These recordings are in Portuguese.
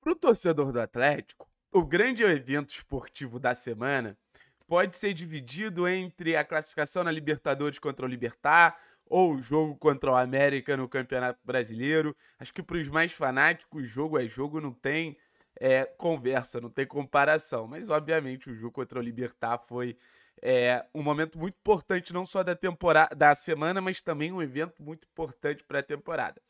Para o torcedor do Atlético, o grande evento esportivo da semana pode ser dividido entre a classificação na Libertadores contra o Libertar ou o jogo contra o América no Campeonato Brasileiro. Acho que para os mais fanáticos, jogo é jogo, não tem é, conversa, não tem comparação. Mas, obviamente, o jogo contra o Libertar foi é, um momento muito importante, não só da temporada da semana, mas também um evento muito importante para a temporada.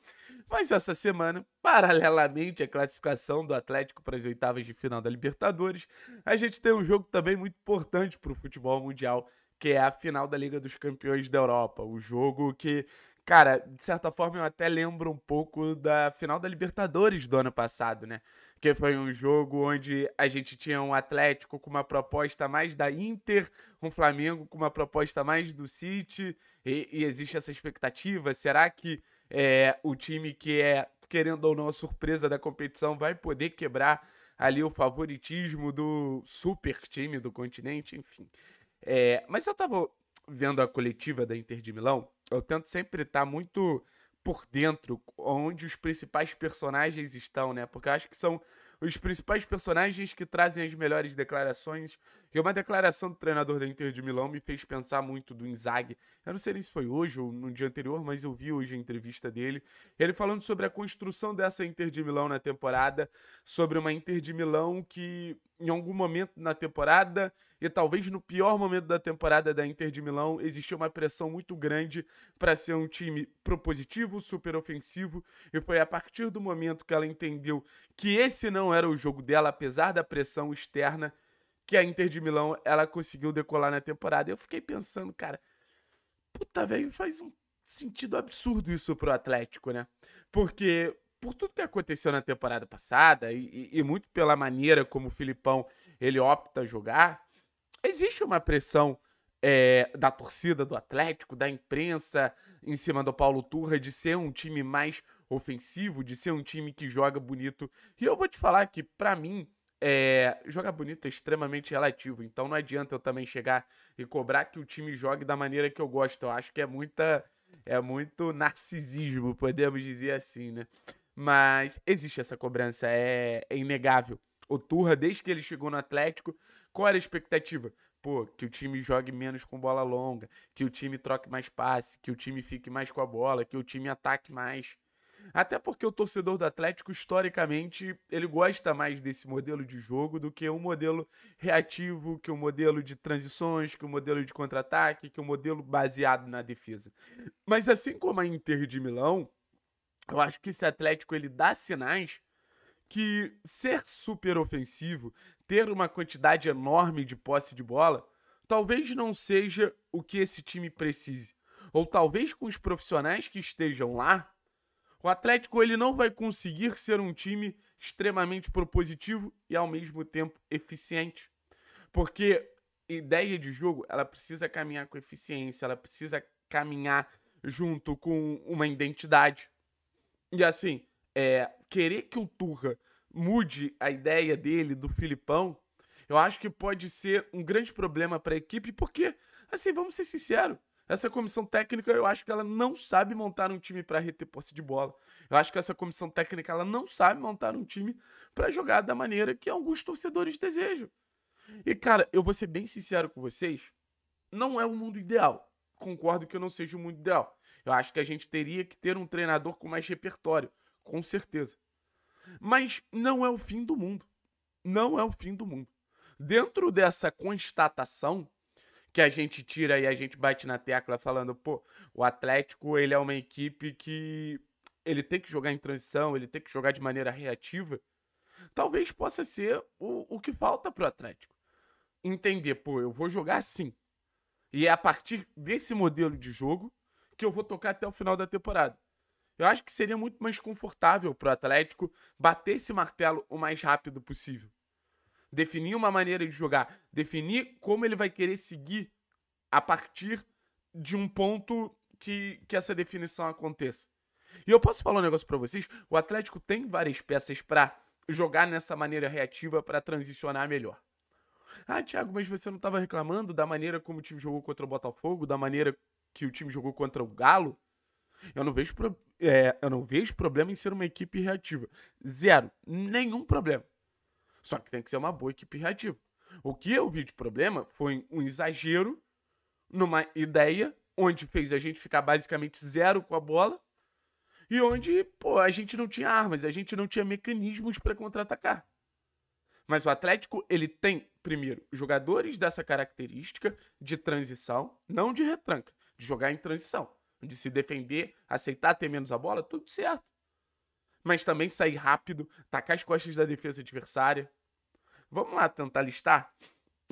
Mas essa semana, paralelamente à classificação do Atlético para as oitavas de final da Libertadores, a gente tem um jogo também muito importante para o futebol mundial, que é a final da Liga dos Campeões da Europa. O jogo que, cara, de certa forma eu até lembro um pouco da final da Libertadores do ano passado, né? Que foi um jogo onde a gente tinha um Atlético com uma proposta mais da Inter, um Flamengo com uma proposta mais do City, e, e existe essa expectativa. Será que é, o time que é, querendo ou não, a surpresa da competição vai poder quebrar ali o favoritismo do super time do continente, enfim. É, mas eu tava vendo a coletiva da Inter de Milão, eu tento sempre estar tá muito por dentro onde os principais personagens estão, né? Porque eu acho que são os principais personagens que trazem as melhores declarações, e uma declaração do treinador da Inter de Milão me fez pensar muito do Inzaghi. Eu não sei nem se foi hoje ou no dia anterior, mas eu vi hoje a entrevista dele. Ele falando sobre a construção dessa Inter de Milão na temporada, sobre uma Inter de Milão que em algum momento na temporada e talvez no pior momento da temporada da Inter de Milão existiu uma pressão muito grande para ser um time propositivo, super ofensivo e foi a partir do momento que ela entendeu que esse não era o jogo dela, apesar da pressão externa, que a Inter de Milão ela conseguiu decolar na temporada. Eu fiquei pensando, cara, puta velho, faz um sentido absurdo isso pro Atlético, né? Porque por tudo que aconteceu na temporada passada e, e, muito pela maneira como o Filipão ele opta jogar, existe uma pressão é, da torcida do Atlético, da imprensa em cima do Paulo Turra de ser um time mais ofensivo, de ser um time que joga bonito. E eu vou te falar que para mim é, jogar bonito é extremamente relativo, então não adianta eu também chegar e cobrar que o time jogue da maneira que eu gosto. Eu acho que é muita é muito narcisismo, podemos dizer assim, né? Mas existe essa cobrança, é, é inegável. O Turra, desde que ele chegou no Atlético, qual era a expectativa? Pô, que o time jogue menos com bola longa, que o time troque mais passe, que o time fique mais com a bola, que o time ataque mais. Até porque o torcedor do Atlético, historicamente, ele gosta mais desse modelo de jogo do que um modelo reativo, que um modelo de transições, que um modelo de contra-ataque, que um modelo baseado na defesa. Mas assim como a Inter de Milão, eu acho que esse Atlético ele dá sinais que ser super ofensivo, ter uma quantidade enorme de posse de bola, talvez não seja o que esse time precise. Ou talvez com os profissionais que estejam lá, o Atlético ele não vai conseguir ser um time extremamente propositivo e ao mesmo tempo eficiente, porque ideia de jogo ela precisa caminhar com eficiência, ela precisa caminhar junto com uma identidade. E assim, é, querer que o Turra mude a ideia dele do Filipão, eu acho que pode ser um grande problema para a equipe, porque assim, vamos ser sinceros, essa comissão técnica, eu acho que ela não sabe montar um time para reter posse de bola. Eu acho que essa comissão técnica, ela não sabe montar um time para jogar da maneira que alguns torcedores desejam. E cara, eu vou ser bem sincero com vocês, não é o mundo ideal. Concordo que eu não seja o mundo ideal. Eu acho que a gente teria que ter um treinador com mais repertório, com certeza. Mas não é o fim do mundo. Não é o fim do mundo. Dentro dessa constatação, que a gente tira e a gente bate na tecla falando, pô, o Atlético, ele é uma equipe que ele tem que jogar em transição, ele tem que jogar de maneira reativa, talvez possa ser o, o que falta pro Atlético. Entender, pô, eu vou jogar assim. E é a partir desse modelo de jogo que eu vou tocar até o final da temporada. Eu acho que seria muito mais confortável pro Atlético bater esse martelo o mais rápido possível definir uma maneira de jogar, definir como ele vai querer seguir a partir de um ponto que, que essa definição aconteça. E eu posso falar um negócio para vocês: o Atlético tem várias peças para jogar nessa maneira reativa para transicionar melhor. Ah, Thiago, mas você não estava reclamando da maneira como o time jogou contra o Botafogo, da maneira que o time jogou contra o Galo? Eu não vejo, pro... é, eu não vejo problema em ser uma equipe reativa. Zero. Nenhum problema. Só que tem que ser uma boa equipe reativa. O que eu vi de problema foi um exagero numa ideia onde fez a gente ficar basicamente zero com a bola e onde, pô, a gente não tinha armas, a gente não tinha mecanismos para contra-atacar. Mas o Atlético, ele tem, primeiro, jogadores dessa característica de transição, não de retranca, de jogar em transição, de se defender, aceitar ter menos a bola, tudo certo mas também sair rápido, tacar as costas da defesa adversária. Vamos lá tentar listar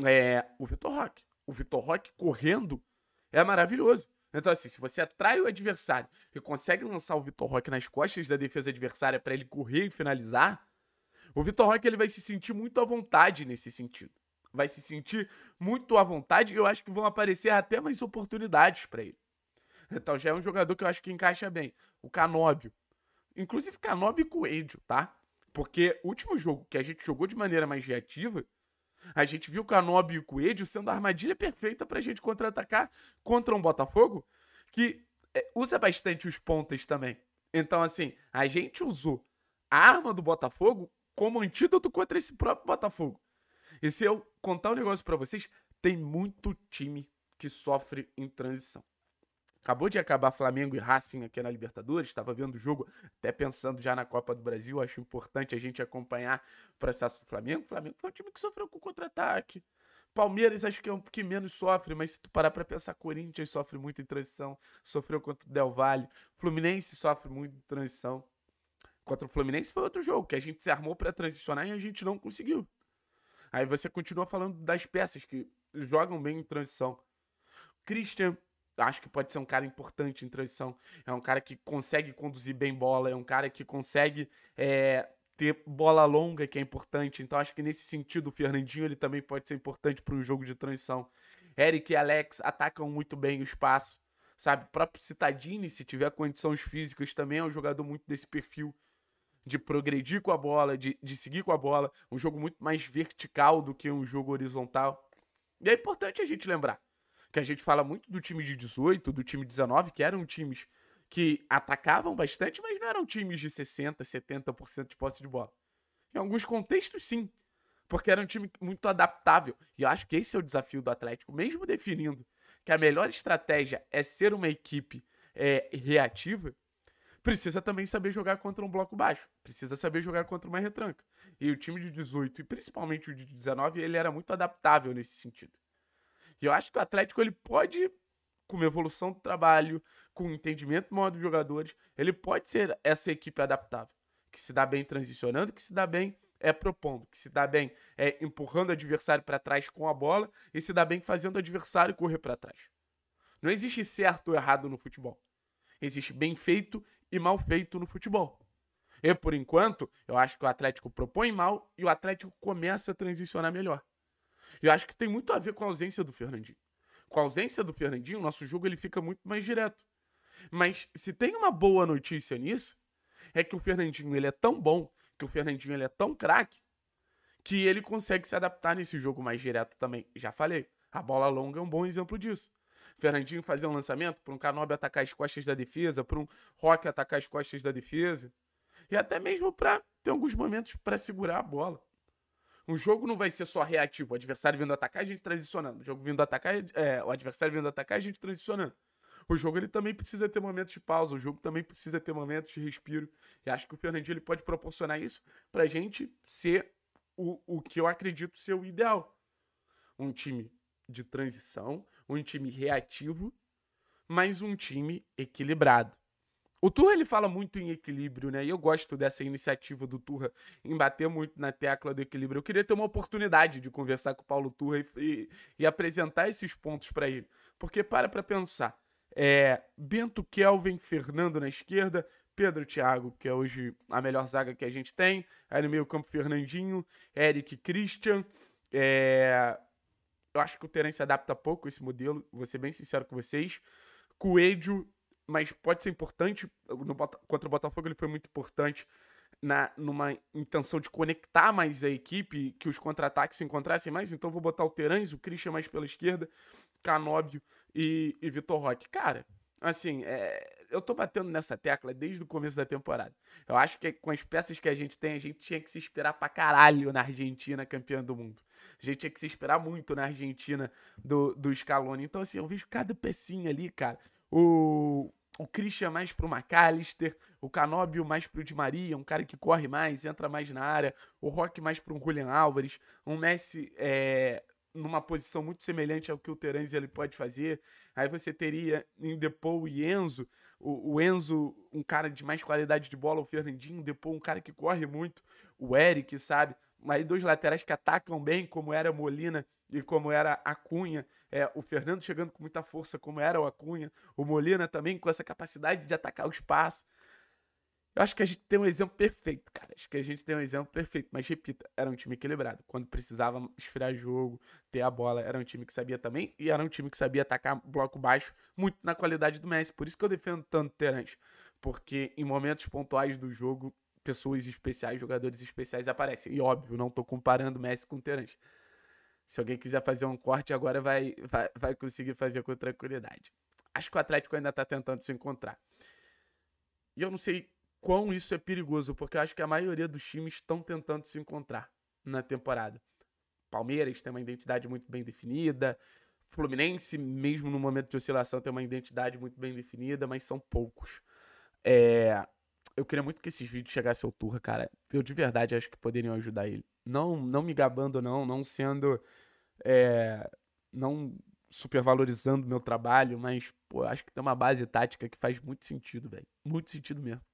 é, o Vitor Roque. O Vitor Roque correndo é maravilhoso. Então, assim, se você atrai o adversário e consegue lançar o Vitor Roque nas costas da defesa adversária para ele correr e finalizar, o Vitor Roque ele vai se sentir muito à vontade nesse sentido. Vai se sentir muito à vontade e eu acho que vão aparecer até mais oportunidades para ele. Então já é um jogador que eu acho que encaixa bem. O Canóbio inclusive Canobi e Coelho, tá? Porque o último jogo que a gente jogou de maneira mais reativa, a gente viu Canobi e Coelho sendo a armadilha perfeita pra gente contra-atacar contra um Botafogo que é, usa bastante os pontas também. Então, assim, a gente usou a arma do Botafogo como antídoto contra esse próprio Botafogo. E se eu contar um negócio para vocês, tem muito time que sofre em transição. Acabou de acabar Flamengo e Racing aqui na Libertadores, estava vendo o jogo, até pensando já na Copa do Brasil, acho importante a gente acompanhar o processo do Flamengo. O Flamengo foi um time que sofreu com contra-ataque. Palmeiras acho que é um que menos sofre, mas se tu parar para pensar, Corinthians sofre muito em transição, sofreu contra o Del Valle, Fluminense sofre muito em transição. Contra o Fluminense foi outro jogo que a gente se armou para transicionar e a gente não conseguiu. Aí você continua falando das peças que jogam bem em transição. Christian, acho que pode ser um cara importante em transição. É um cara que consegue conduzir bem bola, é um cara que consegue é, ter bola longa, que é importante. Então acho que nesse sentido o Fernandinho ele também pode ser importante para um jogo de transição. Eric e Alex atacam muito bem o espaço, sabe? O próprio Citadini, se tiver condições físicas, também é um jogador muito desse perfil de progredir com a bola, de, de seguir com a bola. Um jogo muito mais vertical do que um jogo horizontal. E é importante a gente lembrar que a gente fala muito do time de 18, do time 19, que eram times que atacavam bastante, mas não eram times de 60, 70% de posse de bola. Em alguns contextos, sim, porque era um time muito adaptável. E eu acho que esse é o desafio do Atlético, mesmo definindo que a melhor estratégia é ser uma equipe é, reativa, precisa também saber jogar contra um bloco baixo, precisa saber jogar contra uma retranca. E o time de 18, e principalmente o de 19, ele era muito adaptável nesse sentido. E eu acho que o Atlético ele pode, com uma evolução do trabalho, com um entendimento maior dos jogadores, ele pode ser essa equipe adaptável, que se dá bem transicionando, que se dá bem é propondo, que se dá bem é empurrando o adversário para trás com a bola e se dá bem fazendo o adversário correr para trás. Não existe certo ou errado no futebol. Existe bem feito e mal feito no futebol. E por enquanto, eu acho que o Atlético propõe mal e o Atlético começa a transicionar melhor eu acho que tem muito a ver com a ausência do Fernandinho. Com a ausência do Fernandinho, o nosso jogo ele fica muito mais direto. Mas se tem uma boa notícia nisso, é que o Fernandinho ele é tão bom, que o Fernandinho ele é tão craque, que ele consegue se adaptar nesse jogo mais direto também. Já falei, a bola longa é um bom exemplo disso. Fernandinho fazer um lançamento para um Canobi atacar as costas da defesa, para um Rock atacar as costas da defesa, e até mesmo para ter alguns momentos para segurar a bola. O jogo não vai ser só reativo. O adversário vindo atacar, a gente transicionando. O jogo vindo atacar, é, o adversário vindo atacar, a gente transicionando. O jogo ele também precisa ter momentos de pausa, o jogo também precisa ter momentos de respiro. E acho que o Fernandinho ele pode proporcionar isso para a gente ser o, o que eu acredito ser o ideal. Um time de transição, um time reativo, mas um time equilibrado. O Turra ele fala muito em equilíbrio, né? E eu gosto dessa iniciativa do Turra em bater muito na tecla do equilíbrio. Eu queria ter uma oportunidade de conversar com o Paulo Turra e, e, e apresentar esses pontos para ele. Porque para para pensar, é, Bento Kelvin, Fernando na esquerda, Pedro Thiago, que é hoje a melhor zaga que a gente tem, aí no meio campo Fernandinho, Eric Christian, é, eu acho que o Terence adapta pouco esse modelo, vou ser bem sincero com vocês. Coelho mas pode ser importante. No, contra o Botafogo, ele foi muito importante na, numa intenção de conectar mais a equipe, que os contra-ataques se encontrassem mais. Então, vou botar o Terãs, o Christian mais pela esquerda, Canóbio e, e Vitor Roque. Cara, assim, é, eu tô batendo nessa tecla desde o começo da temporada. Eu acho que com as peças que a gente tem, a gente tinha que se esperar pra caralho na Argentina campeã do mundo. A gente tinha que se esperar muito na Argentina do, do Scaloni. Então, assim, eu vejo cada pecinha ali, cara. O, o Christian é mais pro McAllister, o Canóbio mais pro Di Maria, um cara que corre mais, entra mais na área, o Rock mais pro Julian Álvares, um Messi é, numa posição muito semelhante ao que o Terence ele pode fazer. Aí você teria em Depou e Enzo, o, o, Enzo, um cara de mais qualidade de bola, o Fernandinho, Depou, um cara que corre muito, o Eric, sabe? Aí dois laterais que atacam bem, como era Molina e como era a Cunha, é, o Fernando chegando com muita força, como era o Acunha, o Molina também com essa capacidade de atacar o espaço. Eu acho que a gente tem um exemplo perfeito, cara. Acho que a gente tem um exemplo perfeito. Mas repita, era um time equilibrado. Quando precisava esfriar jogo, ter a bola, era um time que sabia também. E era um time que sabia atacar bloco baixo, muito na qualidade do Messi. Por isso que eu defendo tanto o Terence. Porque em momentos pontuais do jogo, pessoas especiais, jogadores especiais aparecem. E óbvio, não estou comparando Messi com o Terence. Se alguém quiser fazer um corte, agora vai, vai, vai conseguir fazer com tranquilidade. Acho que o Atlético ainda está tentando se encontrar. E eu não sei quão isso é perigoso, porque eu acho que a maioria dos times estão tentando se encontrar na temporada. Palmeiras tem uma identidade muito bem definida, Fluminense, mesmo no momento de oscilação, tem uma identidade muito bem definida, mas são poucos. É... Eu queria muito que esses vídeos chegassem ao Turra, cara. Eu de verdade acho que poderiam ajudar ele. Não, não me gabando, não, não sendo é, não supervalorizando meu trabalho, mas pô, acho que tem uma base tática que faz muito sentido, velho. Muito sentido mesmo.